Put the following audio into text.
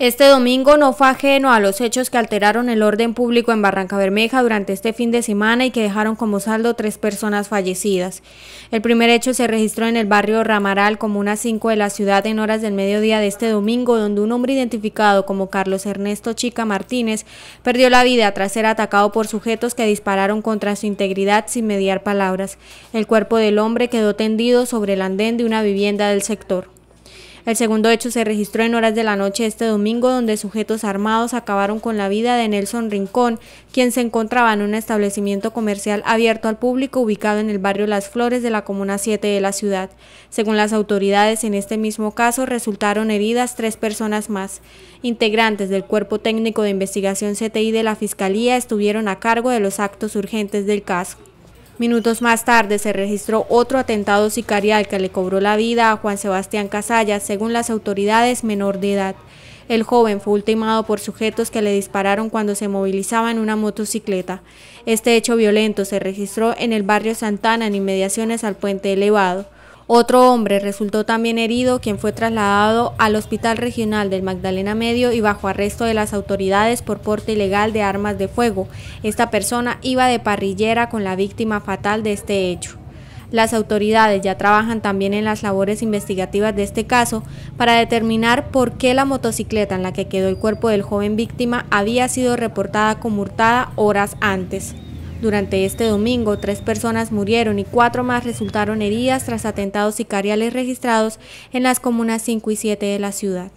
Este domingo no fue ajeno a los hechos que alteraron el orden público en Barranca Bermeja durante este fin de semana y que dejaron como saldo tres personas fallecidas. El primer hecho se registró en el barrio Ramaral, comuna 5 de la ciudad, en horas del mediodía de este domingo, donde un hombre identificado como Carlos Ernesto Chica Martínez perdió la vida tras ser atacado por sujetos que dispararon contra su integridad sin mediar palabras. El cuerpo del hombre quedó tendido sobre el andén de una vivienda del sector. El segundo hecho se registró en horas de la noche este domingo, donde sujetos armados acabaron con la vida de Nelson Rincón, quien se encontraba en un establecimiento comercial abierto al público ubicado en el barrio Las Flores de la Comuna 7 de la ciudad. Según las autoridades, en este mismo caso resultaron heridas tres personas más. Integrantes del Cuerpo Técnico de Investigación CTI de la Fiscalía estuvieron a cargo de los actos urgentes del caso. Minutos más tarde se registró otro atentado sicarial que le cobró la vida a Juan Sebastián Casallas, según las autoridades menor de edad. El joven fue ultimado por sujetos que le dispararon cuando se movilizaba en una motocicleta. Este hecho violento se registró en el barrio Santana en inmediaciones al puente elevado. Otro hombre resultó también herido, quien fue trasladado al Hospital Regional del Magdalena Medio y bajo arresto de las autoridades por porte ilegal de armas de fuego. Esta persona iba de parrillera con la víctima fatal de este hecho. Las autoridades ya trabajan también en las labores investigativas de este caso para determinar por qué la motocicleta en la que quedó el cuerpo del joven víctima había sido reportada como hurtada horas antes. Durante este domingo, tres personas murieron y cuatro más resultaron heridas tras atentados sicariales registrados en las comunas 5 y 7 de la ciudad.